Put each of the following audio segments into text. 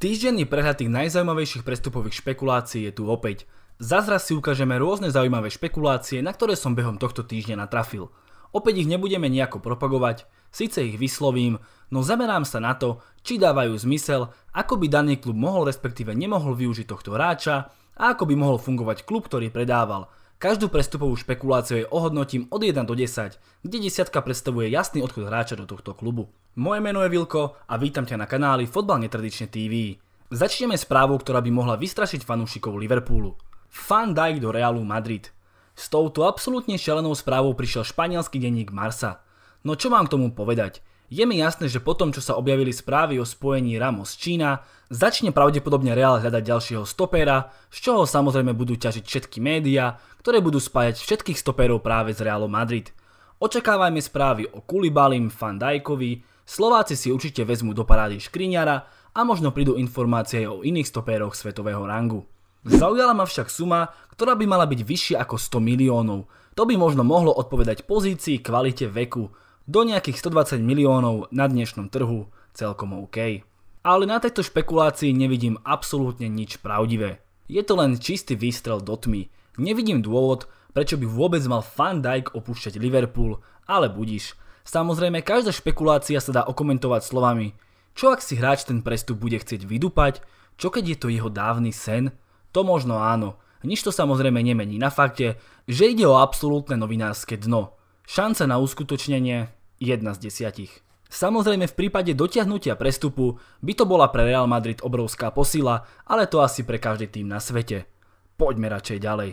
Týždenný prehľad tých najzaujímavejších prestupových špekulácií je tu opäť. Zazra si ukážeme rôzne zaujímavé špekulácie, na ktoré som behom tohto týždňa natrafil. Opäť ich nebudeme nejako propagovať, síce ich vyslovím, no zamerám sa na to, či dávajú zmysel, ako by daný klub mohol respektíve nemohol využiť tohto hráča a ako by mohol fungovať klub, ktorý predával. Každú prestupovú špekuláciu je ohodnotím od 1 do 10, kde desiatka predstavuje jasný odchod hráča do tohto klubu. Moje meno je Vilko a vítam ťa na kanáli Fotbal netradične TV. Začneme právou, ktorá by mohla vystrašiť fanúšikov Liverpoolu. Fan Dijk do Realu Madrid. S touto absolútne šelenou správou prišiel španielský denník Marsa. No čo mám k tomu povedať? Je mi jasné, že po tom, čo sa objavili správy o spojení Ramos Čína, začne pravdepodobne Real hľadať ďalšieho stopéra, z čoho samozrejme budú ťažiť všetky médiá, ktoré budú spájať všetkých stoperov práve z Realu Madrid. Očakávajme správy o Kulibalim, Fandajkovi, Slováci si určite vezmú do parády Škriňara a možno prídu informácie o iných stopéroch svetového rangu. Zaujala ma však suma, ktorá by mala byť vyššia ako 100 miliónov. To by možno mohlo odpovedať pozícii, kvalite, veku, do nejakých 120 miliónov na dnešnom trhu celkom OK. Ale na tejto špekulácii nevidím absolútne nič pravdivé. Je to len čistý výstrel do tmy. Nevidím dôvod, prečo by vôbec mal Van Dijk opúšťať Liverpool, ale budiš. Samozrejme, každá špekulácia sa dá okomentovať slovami čo ak si hráč ten prestup bude chcieť vydupať, čo keď je to jeho dávny sen, to možno áno. Nič to samozrejme nemení na fakte, že ide o absolútne novinárske dno. Šance na uskutočnenie jedna z desiatich. Samozrejme v prípade dotiahnutia prestupu by to bola pre Real Madrid obrovská posila, ale to asi pre každý tým na svete. Poďme radšej ďalej.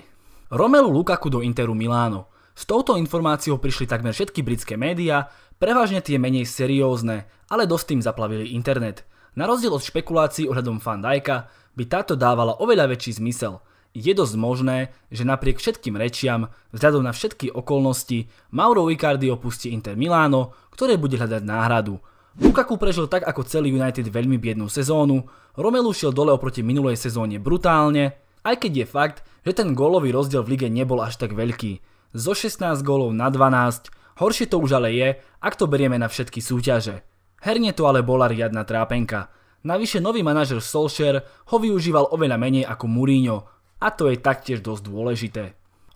Romelu Lukaku do Interu Miláno. S touto informáciou prišli takmer všetky britské médiá, prevažne tie menej seriózne, ale dosť tým zaplavili internet. Na rozdiel od špekulácií ohľadom Van Dijka by táto dávala oveľa väčší zmysel, je dosť možné, že napriek všetkým rečiam, vzhľadom na všetky okolnosti, Mauro Icardi opustí Inter Milano, ktoré bude hľadať náhradu. Lukaku prežil tak ako celý United veľmi biednú sezónu, Romelu šiel dole oproti minulej sezóne brutálne, aj keď je fakt, že ten gólový rozdiel v lige nebol až tak veľký. Zo 16 gólov na 12, horšie to už ale je, ak to berieme na všetky súťaže. Herne to ale bola riadna trápenka. Navyše nový manažer Solskjaer ho využíval oveľa menej ako Mourinho, a to je taktiež dosť dôležité.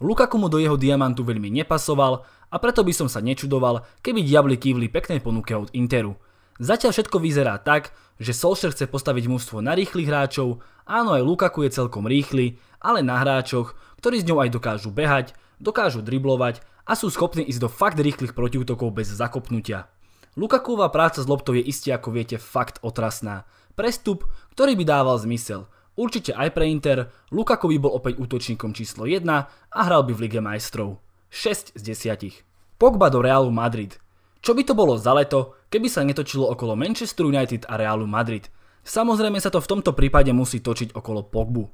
Lukaku mu do jeho diamantu veľmi nepasoval a preto by som sa nečudoval, keby diabli kývli peknej ponuke od Interu. Zatiaľ všetko vyzerá tak, že Solskjaer chce postaviť mužstvo na rýchlych hráčov, áno aj Lukaku je celkom rýchly, ale na hráčoch, ktorí s ňou aj dokážu behať, dokážu driblovať a sú schopní ísť do fakt rýchlych protiútokov bez zakopnutia. Lukakuová práca s loptou je isté ako viete fakt otrasná. Prestup, ktorý by dával zmysel – Určite aj pre Inter, Lukaku by bol opäť útočníkom číslo 1 a hral by v Lige majstrov. 6 z 10. Pogba do Realu Madrid. Čo by to bolo za leto, keby sa netočilo okolo Manchester United a Realu Madrid? Samozrejme sa to v tomto prípade musí točiť okolo Pogbu.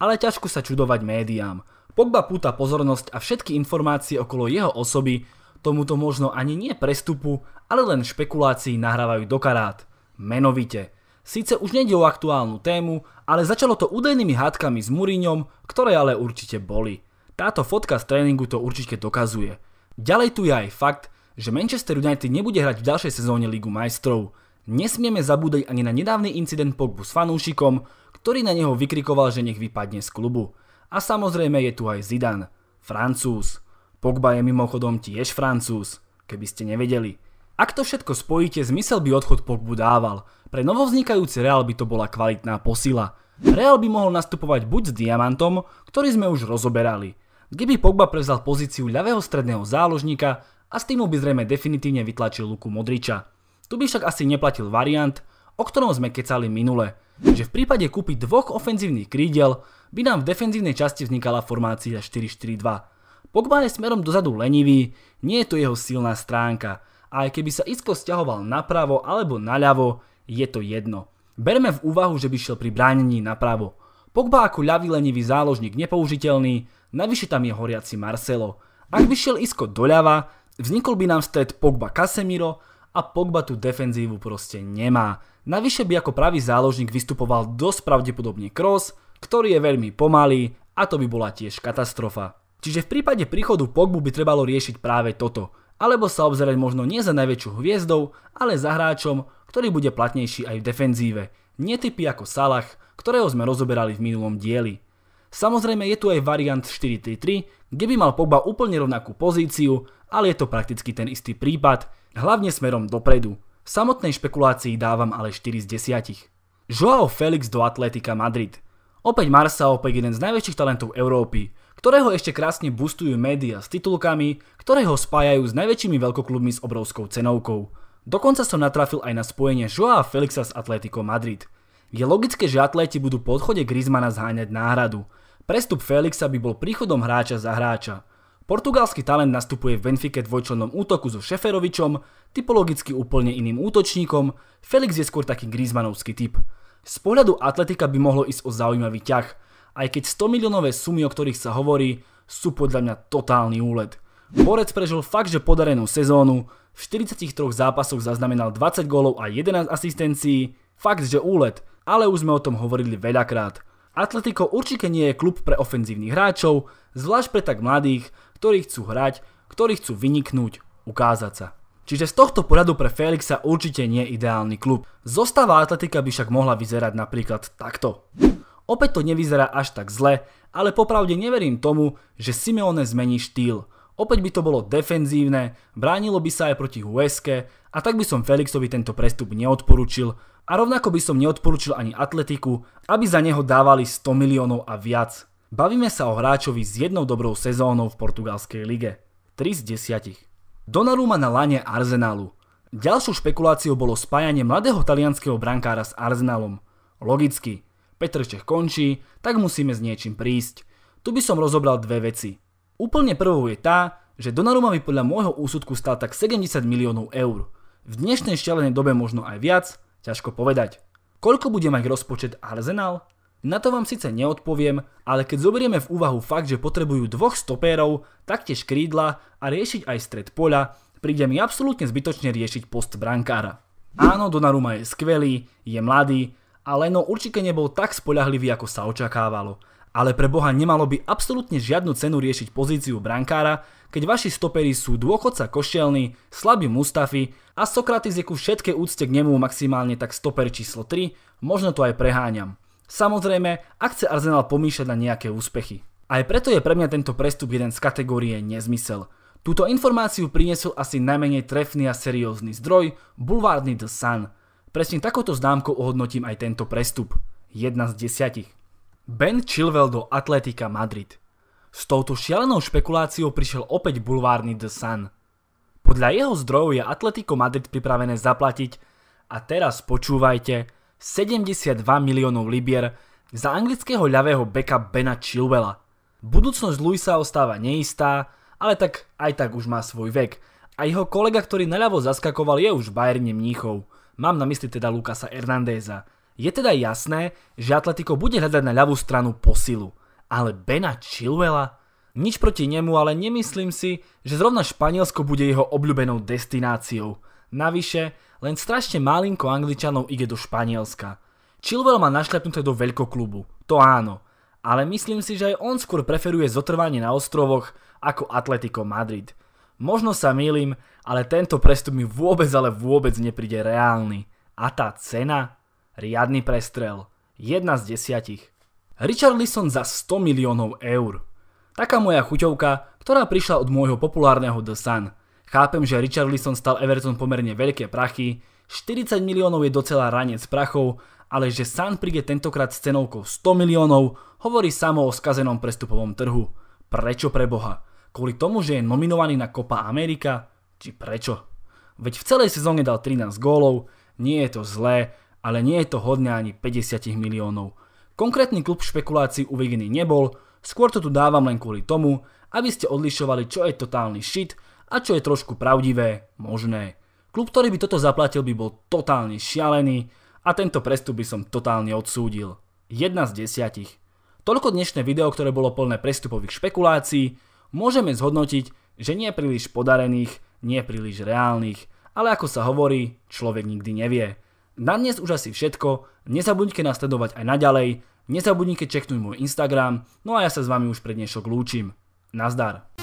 Ale ťažko sa čudovať médiám. Pogba púta pozornosť a všetky informácie okolo jeho osoby tomuto možno ani nie prestupu, ale len špekulácií nahrávajú do karát. Menovite – Síce už nejde o aktuálnu tému, ale začalo to údajnými hádkami s Muriňom, ktoré ale určite boli. Táto fotka z tréningu to určite dokazuje. Ďalej tu je aj fakt, že Manchester United nebude hrať v ďalšej sezóne Ligu majstrov. Nesmieme zabúdať ani na nedávny incident Pogbu s fanúšikom, ktorý na neho vykrikoval, že nech vypadne z klubu. A samozrejme je tu aj Zidane, francúz. Pogba je mimochodom tiež francúz, keby ste nevedeli. Ak to všetko spojíte, zmysel by odchod Pogbu dával. Pre novovznikajúci Real by to bola kvalitná posila. Real by mohol nastupovať buď s Diamantom, ktorý sme už rozoberali. Keby Pogba prevzal pozíciu ľavého stredného záložníka a s týmu by zrejme definitívne vytlačil Luku Modriča. Tu by však asi neplatil variant, o ktorom sme kecali minule, že v prípade kúpy dvoch ofenzívnych krídel by nám v defenzívnej časti vznikala formácia 4-4-2. Pogba je smerom dozadu lenivý, nie je to jeho silná stránka – a aj keby sa Isko stiahoval napravo alebo naľavo, je to jedno. Berme v úvahu, že by šiel pri bránení napravo. Pogba ako ľavý lenivý záložník nepoužiteľný, navyše tam je horiaci Marcelo. Ak by šiel Isko doľava, vznikol by nám stred Pogba Casemiro a Pogba tú defenzívu proste nemá. Navyše by ako pravý záložník vystupoval dosť pravdepodobne Kroos, ktorý je veľmi pomalý a to by bola tiež katastrofa. Čiže v prípade príchodu Pogbu by trebalo riešiť práve toto alebo sa obzerať možno nie za najväčšou hviezdou, ale za hráčom, ktorý bude platnejší aj v defenzíve. Netypy ako Salah, ktorého sme rozoberali v minulom dieli. Samozrejme je tu aj variant 4-3-3, kde by mal Pogba úplne rovnakú pozíciu, ale je to prakticky ten istý prípad, hlavne smerom dopredu. V samotnej špekulácii dávam ale 4 z 10. Joao Felix do Atletika Madrid. Opäť Marsa, opäť jeden z najväčších talentov Európy ktorého ešte krásne boostujú médiá s titulkami, ktoré ho spájajú s najväčšími veľkoklubmi s obrovskou cenovkou. Dokonca som natrafil aj na spojenie Joa Felixa s Atletico Madrid. Je logické, že atléti budú po odchode Griezmana zháňať náhradu. Prestup Felixa by bol príchodom hráča za hráča. Portugalský talent nastupuje v Benfike dvojčlennom útoku so Šeferovičom, typologicky úplne iným útočníkom, Felix je skôr taký Griezmanovský typ. Z pohľadu atletika by mohlo ísť o zaujímavý ťah – aj keď 100 miliónové sumy, o ktorých sa hovorí, sú podľa mňa totálny úlet. Borec prežil fakt, že podarenú sezónu, v 43 zápasoch zaznamenal 20 gólov a 11 asistencií, fakt, že úlet, ale už sme o tom hovorili veľakrát. Atletico určite nie je klub pre ofenzívnych hráčov, zvlášť pre tak mladých, ktorí chcú hrať, ktorí chcú vyniknúť, ukázať sa. Čiže z tohto poradu pre Felixa určite nie je ideálny klub. Zostáva Atletika by však mohla vyzerať napríklad takto. Opäť to nevyzerá až tak zle, ale popravde neverím tomu, že Simeone zmení štýl. Opäť by to bolo defenzívne, bránilo by sa aj proti Hueske a tak by som Felixovi tento prestup neodporučil a rovnako by som neodporučil ani Atletiku, aby za neho dávali 100 miliónov a viac. Bavíme sa o hráčovi s jednou dobrou sezónou v portugalskej lige. 3 z 10. Donnarumma na lane Arsenalu. Ďalšou špekuláciou bolo spájanie mladého talianského brankára s Arsenalom. Logicky, Čech končí, tak musíme s niečím prísť. Tu by som rozobral dve veci. Úplne prvou je tá, že Donnarumma by podľa môjho úsudku stal tak 70 miliónov eur. V dnešnej šťalenej dobe možno aj viac, ťažko povedať. Koľko bude mať rozpočet Arsenal? Na to vám síce neodpoviem, ale keď zoberieme v úvahu fakt, že potrebujú dvoch stopérov, taktiež krídla a riešiť aj stred poľa, príde mi absolútne zbytočne riešiť post brankára. Áno, Donnarumma je skvelý, je mladý, ale no určite nebol tak spoľahlivý, ako sa očakávalo. Ale pre Boha nemalo by absolútne žiadnu cenu riešiť pozíciu brankára, keď vaši stopery sú dôchodca Košielny, slabý Mustafy a Sokratis je ku všetkej úcte k nemu maximálne tak stoper číslo 3, možno to aj preháňam. Samozrejme, ak chce Arsenal pomýšľať na nejaké úspechy. Aj preto je pre mňa tento prestup jeden z kategórie nezmysel. Túto informáciu priniesol asi najmenej trefný a seriózny zdroj, bulvárny The Sun – Presne takouto známkou ohodnotím aj tento prestup. Jedna z desiatich. Ben Chilwell do Atletika Madrid. S touto šialenou špekuláciou prišiel opäť bulvárny The Sun. Podľa jeho zdrojov je Atletico Madrid pripravené zaplatiť, a teraz počúvajte, 72 miliónov libier za anglického ľavého beka Bena Chilwella. Budúcnosť Luisa ostáva neistá, ale tak aj tak už má svoj vek. A jeho kolega, ktorý naľavo zaskakoval, je už v Bayerne Mníchov. Mám na mysli teda Lukasa Hernándeza. Je teda jasné, že Atletico bude hľadať na ľavú stranu posilu. Ale Bena Chilwella? Nič proti nemu, ale nemyslím si, že zrovna Španielsko bude jeho obľúbenou destináciou. Navyše, len strašne malinko Angličanov ide do Španielska. Chilwell má našľapnuté do veľkoklubu, to áno, ale myslím si, že aj on skôr preferuje zotrvanie na ostrovoch ako Atletico Madrid – Možno sa mýlim, ale tento prestup mi vôbec ale vôbec nepríde reálny. A tá cena? Riadny prestrel. Jedna z desiatich. Richard Lisson za 100 miliónov eur. Taká moja chuťovka, ktorá prišla od môjho populárneho The Sun. Chápem, že Richard Lisson stal Everton pomerne veľké prachy, 40 miliónov je docela ranec prachov, ale že Sun príde tentokrát s cenovkou 100 miliónov, hovorí samo o skazenom prestupovom trhu. Prečo pre boha? Kvôli tomu, že je nominovaný na Copa America? Či prečo? Veď v celej sezóne dal 13 gólov, nie je to zlé, ale nie je to hodné ani 50 miliónov. Konkrétny klub špekulácií uvedený nebol, skôr to tu dávam len kvôli tomu, aby ste odlišovali, čo je totálny shit a čo je trošku pravdivé, možné. Klub, ktorý by toto zaplatil, by bol totálne šialený a tento prestup by som totálne odsúdil. Jedna z desiatich. Toľko dnešné video, ktoré bolo plné prestupových špekulácií, môžeme zhodnotiť, že nie príliš podarených, nie príliš reálnych, ale ako sa hovorí, človek nikdy nevie. Na dnes už asi všetko, nezabudnite nás sledovať aj naďalej, nezabudnite čeknúť môj Instagram, no a ja sa s vami už pre dnešok lúčim. Nazdar.